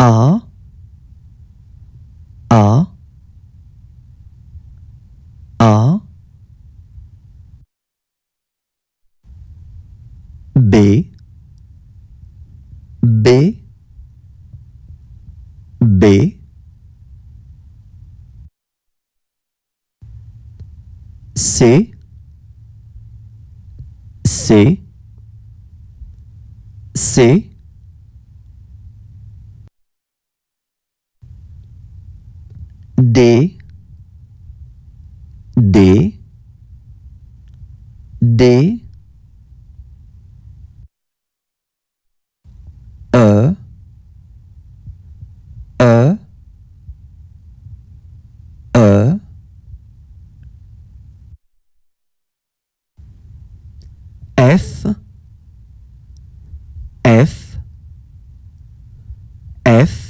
A A A B B B C C C D D D e, e, e, f, f, f,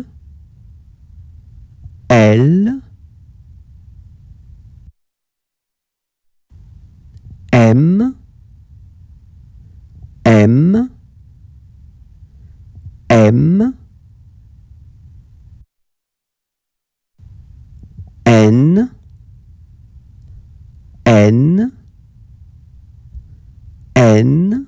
M, M, M, N, N, N,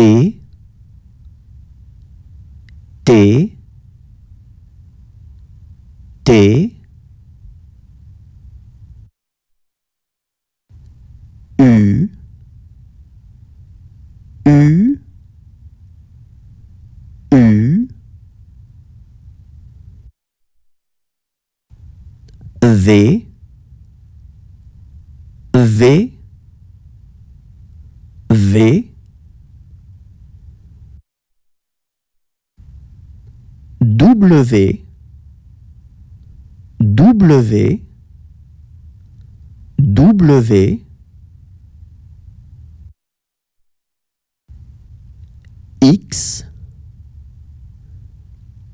T T T U U U V V V W, W, W, X,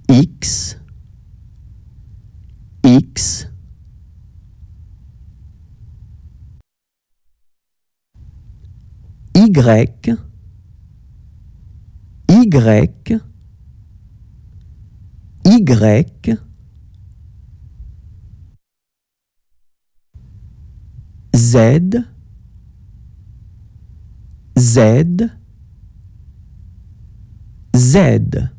X, X, Y, Y, y, Z, Z, Z.